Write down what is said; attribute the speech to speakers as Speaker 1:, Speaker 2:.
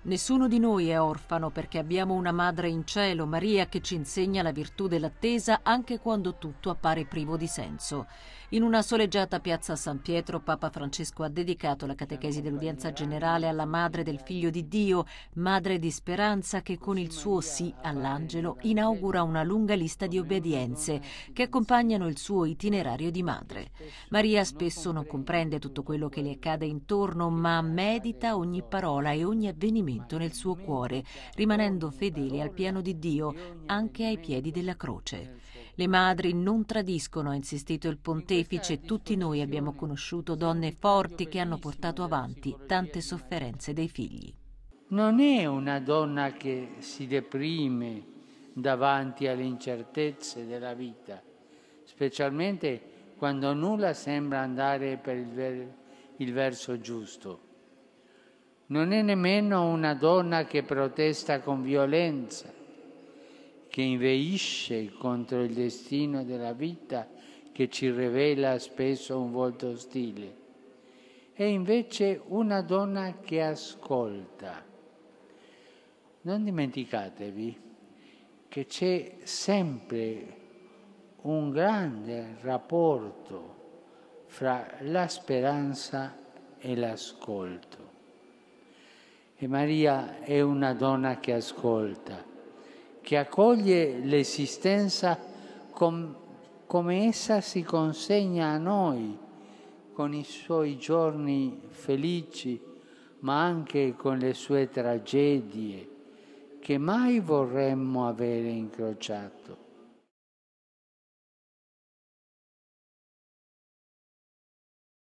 Speaker 1: Nessuno di noi è orfano perché abbiamo una madre in cielo, Maria, che ci insegna la virtù dell'attesa anche quando tutto appare privo di senso. In una soleggiata piazza San Pietro, Papa Francesco ha dedicato la catechesi dell'udienza generale alla madre del figlio di Dio, madre di speranza che con il suo sì all'angelo inaugura una lunga lista di obbedienze che accompagnano il suo itinerario di madre. Maria spesso non comprende tutto quello che le accade intorno, ma medita ogni parola e ogni avvenimento convinto nel suo cuore, rimanendo fedele al piano di Dio anche ai piedi della croce. Le madri non tradiscono, ha insistito il pontefice, tutti noi abbiamo conosciuto donne forti che hanno portato avanti tante sofferenze dei figli.
Speaker 2: Non è una donna che si deprime davanti alle incertezze della vita, specialmente quando nulla sembra andare per il, ver- il verso giusto non è nemmeno una donna che protesta con violenza, che inveisce contro il destino della vita che ci rivela spesso un volto ostile. È invece una donna che ascolta. Non dimenticatevi che c'è sempre un grande rapporto fra la speranza e l'ascolto. E Maria è una donna che ascolta, che accoglie l'esistenza com- come essa si consegna a noi, con i suoi giorni felici, ma anche con le sue tragedie, che mai vorremmo avere incrociato.